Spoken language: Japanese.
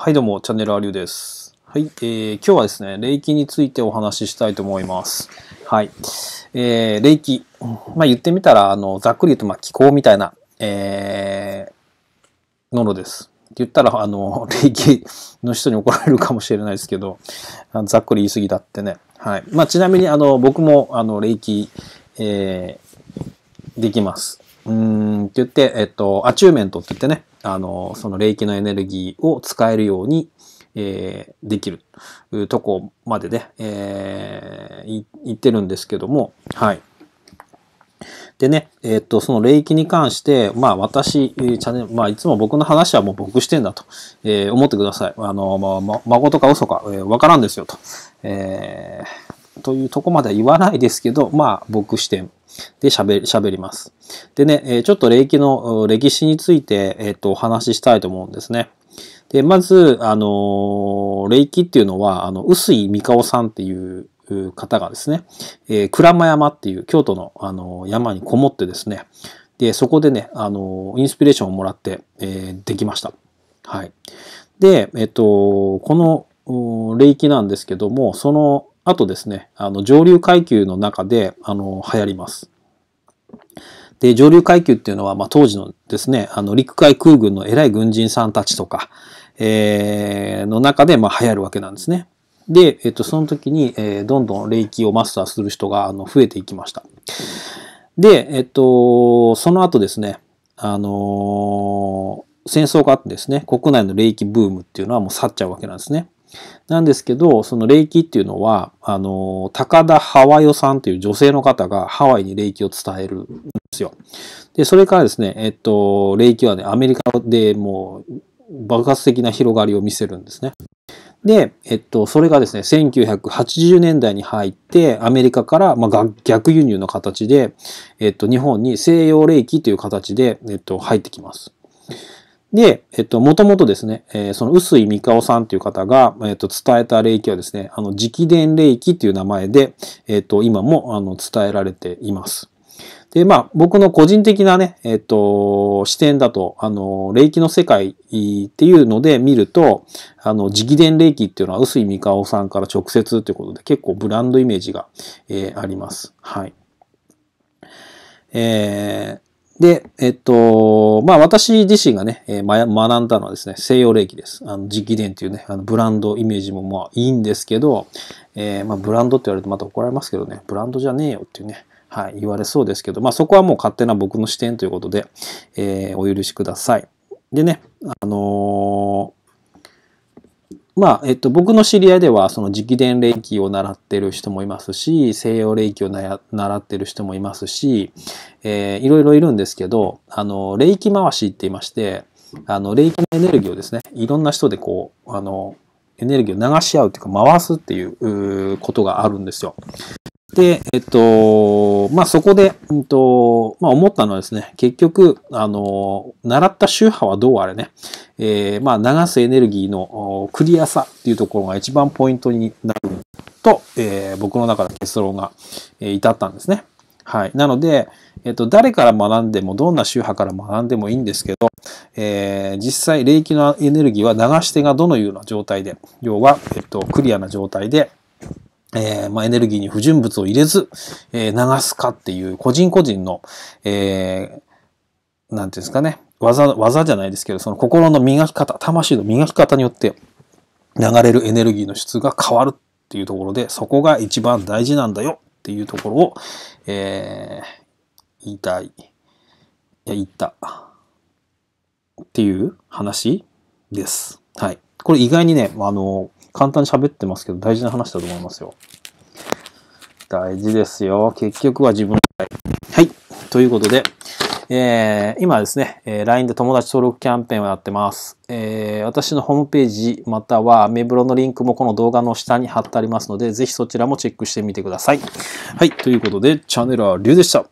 はいどうも、チャンネルアリュウです。はい、えー、今日はですね、霊気についてお話ししたいと思います。はい。えー、霊気。まあ、言ってみたら、あの、ざっくり言うと、まあ、気候みたいな、えー、ものです。って言ったら、あの、霊気の人に怒られるかもしれないですけど、ざっくり言い過ぎだってね。はい。まあ、ちなみに、あの、僕も、あの、霊気、えー、できます。うんって言って、えっと、アチューメントって言ってね、あの、その霊気のエネルギーを使えるように、えー、できるとこまでね、えー、言ってるんですけども、はい。でね、えー、っと、その霊気に関して、まあ私、チャンネル、まあいつも僕の話はもう僕してんだと、えー、思ってください。あの、まあ、ま、とか嘘か、えー、わからんですよと。えー、というとこまでは言わないですけど、まあ僕視点で、喋り、喋ります。でね、ちょっと霊気の歴史について、えっ、と、お話ししたいと思うんですね。で、まず、あの、霊気っていうのは、あの、臼井美香さんっていう方がですね、えー、倉間山っていう京都の、あの、山にこもってですね、で、そこでね、あの、インスピレーションをもらって、えー、できました。はい。で、えっと、この、霊気なんですけども、その、あとですね、あの、上流階級の中で、あの、流行ります。で、上流階級っていうのは、まあ、当時のですね、あの、陸海空軍の偉い軍人さんたちとか、えー、の中で、まあ、流行るわけなんですね。で、えっと、その時に、えー、どんどん霊気をマスターする人が、あの、増えていきました。で、えっと、その後ですね、あのー、戦争があってですね、国内の霊気ブームっていうのはもう去っちゃうわけなんですね。なんですけど、その霊気っていうのは、あの、高田ハワヨさんという女性の方がハワイに霊気を伝えるんですよ。で、それからですね、えっと、霊気はね、アメリカでもう爆発的な広がりを見せるんですね。で、えっと、それがですね、1980年代に入って、アメリカから、まあ、逆輸入の形で、えっと、日本に西洋霊気という形で、えっと、入ってきます。で、えっと、もともとですね、えー、その臼井三香さんという方が、えっと、伝えた霊気はですね、あの、直伝霊気という名前で、えっと、今も、あの、伝えられています。で、まあ、僕の個人的なね、えっと、視点だと、あの、霊気の世界っていうので見ると、あの、直伝霊気っていうのは、臼井美香さんから直接ということで、結構ブランドイメージが、えー、あります。はい。えー、で、えっと、まあ私自身がね、えー、学んだのはですね、西洋礼儀です。あの、直伝っていうね、あのブランドイメージもまあいいんですけど、えー、まあブランドって言われてまた怒られますけどね、ブランドじゃねえよっていうね、はい、言われそうですけど、まあそこはもう勝手な僕の視点ということで、えー、お許しください。でね、あのーまあ、えっと、僕の知り合いでは、その直伝霊気を習ってる人もいますし、西洋霊気を習ってる人もいますし、えー、いろいろいるんですけど、あの、霊気回しって言いまして、あの、霊気のエネルギーをですね、いろんな人でこう、あの、エネルギーを流し合うというか、回すっていうことがあるんですよ。で、えっと、まあ、そこで、うんと、まあ、思ったのはですね、結局、あの、習った宗派はどうあれね、えー、まあ、流すエネルギーのクリアさっていうところが一番ポイントになると、えー、僕の中で結論が、え至ったんですね。はい。なので、えっと、誰から学んでも、どんな宗派から学んでもいいんですけど、えー、実際、霊気のエネルギーは流し手がどのような状態で、要は、えっと、クリアな状態で、えー、まあ、エネルギーに不純物を入れず、えー、流すかっていう、個人個人の、えー、なんていうんですかね、技、技じゃないですけど、その心の磨き方、魂の磨き方によって、流れるエネルギーの質が変わるっていうところで、そこが一番大事なんだよっていうところを、えー、言いたい。いや、言った。っていう話です。はい。これ意外にね、あの、簡単に喋ってますけど、大事な話だと思いますよ。大事ですよ。結局は自分はい。ということで、えー、今ですね、えー、LINE で友達登録キャンペーンをやってます。えー、私のホームページまたは目メブロのリンクもこの動画の下に貼ってありますので、ぜひそちらもチェックしてみてください。はい。ということで、チャンネルはリュウでした。